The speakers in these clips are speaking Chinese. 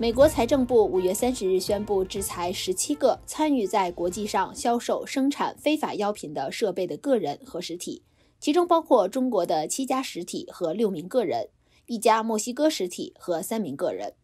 美国财政部五月三十日宣布，制裁十七个参与在国际上销售、生产非法药品的设备的个人和实体，其中包括中国的七家实体和六名个人，一家墨西哥实体和三名个人。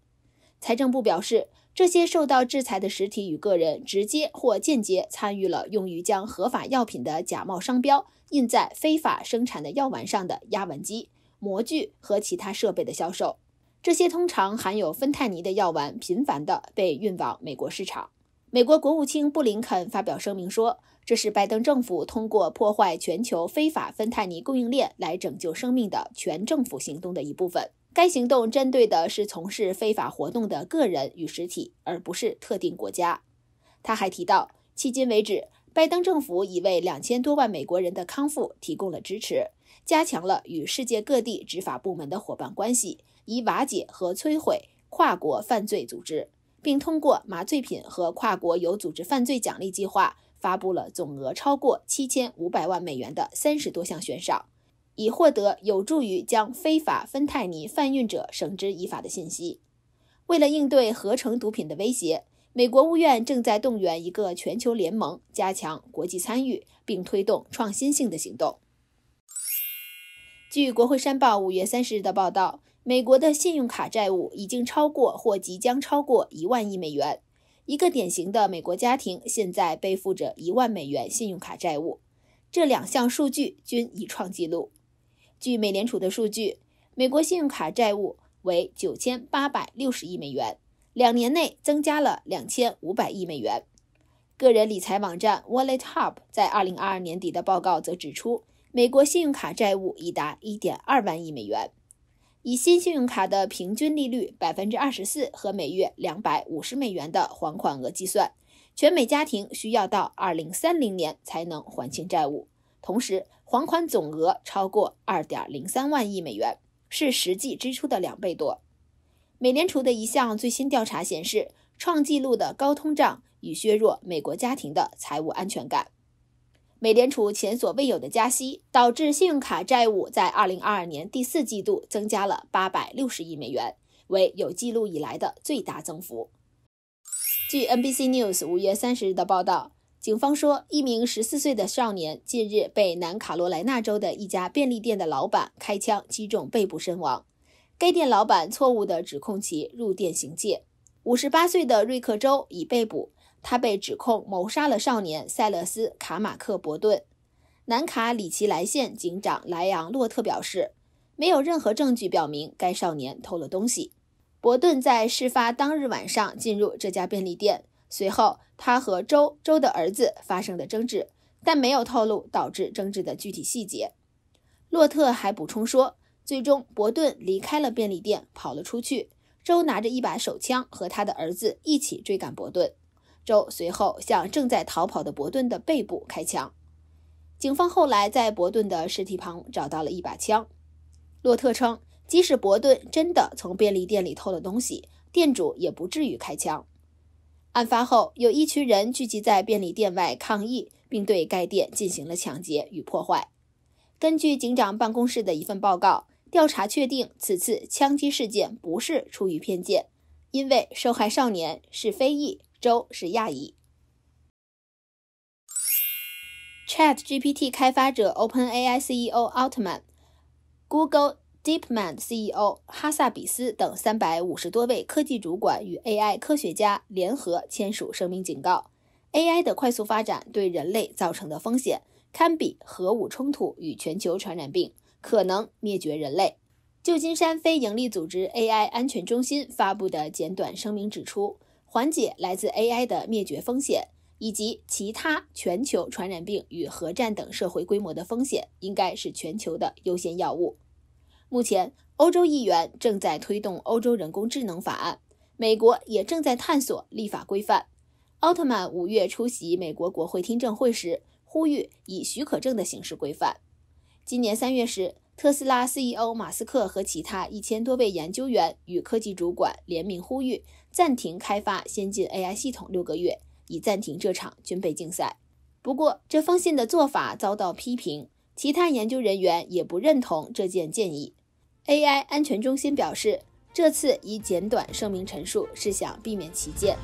财政部表示，这些受到制裁的实体与个人直接或间接参与了用于将合法药品的假冒商标印在非法生产的药丸上的压纹机、模具和其他设备的销售。这些通常含有芬太尼的药丸频繁地被运往美国市场。美国国务卿布林肯发表声明说，这是拜登政府通过破坏全球非法芬太尼供应链来拯救生命的全政府行动的一部分。该行动针对的是从事非法活动的个人与实体，而不是特定国家。他还提到，迄今为止，拜登政府已为两千多万美国人的康复提供了支持，加强了与世界各地执法部门的伙伴关系。以瓦解和摧毁跨国犯罪组织，并通过麻醉品和跨国有组织犯罪奖励计划发布了总额超过七千五百万美元的三十多项悬赏，以获得有助于将非法芬太尼贩运者绳之以法的信息。为了应对合成毒品的威胁，美国务院正在动员一个全球联盟，加强国际参与，并推动创新性的行动。据国会山报五月三十日的报道。美国的信用卡债务已经超过或即将超过一万亿美元。一个典型的美国家庭现在背负着一万美元信用卡债务。这两项数据均已创纪录。据美联储的数据，美国信用卡债务为九千八百六十亿美元，两年内增加了两千五百亿美元。个人理财网站 Wallet Hub 在二零二二年底的报告则指出，美国信用卡债务已达一点二万亿美元。以新信用卡的平均利率百分之二十四和每月两百五十美元的还款额计算，全美家庭需要到二零三零年才能还清债务，同时还款总额超过二点零三万亿美元，是实际支出的两倍多。美联储的一项最新调查显示，创纪录的高通胀已削弱美国家庭的财务安全感。美联储前所未有的加息，导致信用卡债务在二零二二年第四季度增加了八百六十亿美元，为有记录以来的最大增幅。据 NBC News 五月三十日的报道，警方说，一名十四岁的少年近日被南卡罗来纳州的一家便利店的老板开枪击中背部身亡。该店老板错误地指控其入店行窃。五十八岁的瑞克州已被捕。他被指控谋杀了少年塞勒斯·卡马克·伯顿。南卡里奇莱县警长莱昂·洛特表示，没有任何证据表明该少年偷了东西。伯顿在事发当日晚上进入这家便利店，随后他和周周的儿子发生了争执，但没有透露导致争执的具体细节。洛特还补充说，最终伯顿离开了便利店跑了出去，周拿着一把手枪和他的儿子一起追赶伯顿。周随后向正在逃跑的伯顿的背部开枪。警方后来在伯顿的尸体旁找到了一把枪。洛特称，即使伯顿真的从便利店里偷了东西，店主也不至于开枪。案发后，有一群人聚集在便利店外抗议，并对该店进行了抢劫与破坏。根据警长办公室的一份报告，调查确定此次枪击事件不是出于偏见，因为受害少年是非裔。州是亚裔。Chat GPT 开发者 Open AI CEO 奥特曼、Google DeepMind CEO 哈萨比斯等三百五十多位科技主管与 AI 科学家联合签署声明，警告 AI 的快速发展对人类造成的风险堪比核武冲突与全球传染病，可能灭绝人类。旧金山非营利组织 AI 安全中心发布的简短声明指出。缓解来自 AI 的灭绝风险，以及其他全球传染病与核战等社会规模的风险，应该是全球的优先要务。目前，欧洲议员正在推动欧洲人工智能法案，美国也正在探索立法规范。奥特曼五月出席美国国会听证会时，呼吁以许可证的形式规范。今年三月时。特斯拉 CEO 马斯克和其他一千多位研究员与科技主管联名呼吁，暂停开发先进 AI 系统六个月，以暂停这场军备竞赛。不过，这封信的做法遭到批评，其他研究人员也不认同这件建议。AI 安全中心表示，这次以简短声明陈述是想避免旗舰。